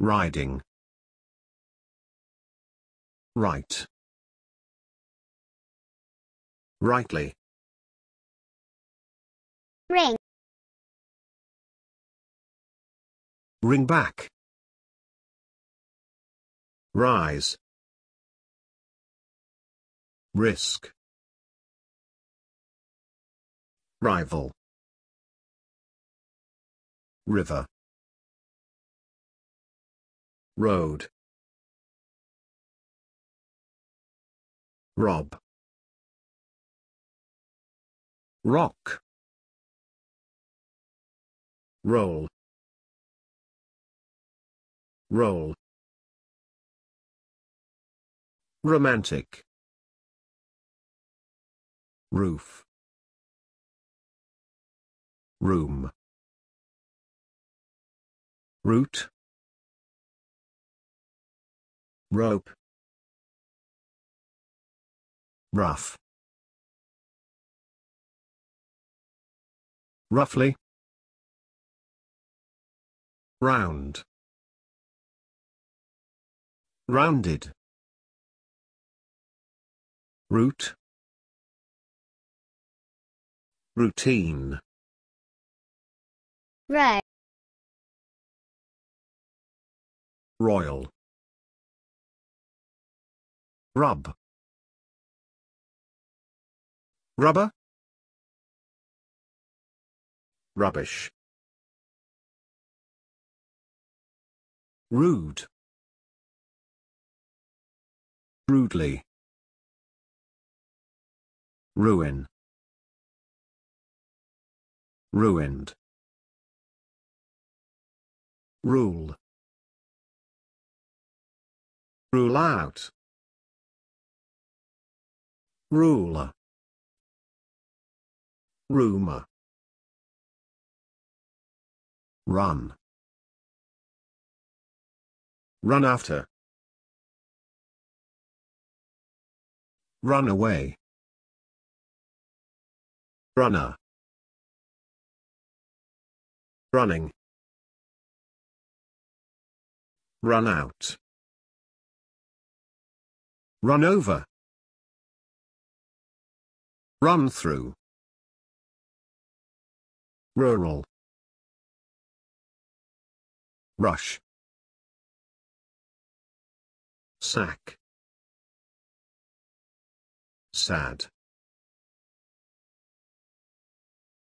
Riding. Right. Rightly. Ring. Ring back. Rise. Risk. Rival. River. Road. Rob. Rock. Roll. Roll. Romantic. Roof. Room. Root rope rough roughly round rounded root routine right royal Rub. Rubber. Rubbish. Rude. Rudely. Ruin. Ruined. Rule. Rule out. Ruler. Rumor. Run. Run after. Run away. Runner. Running. Run out. Run over. Run through. Rural. Rush. Sack. Sad.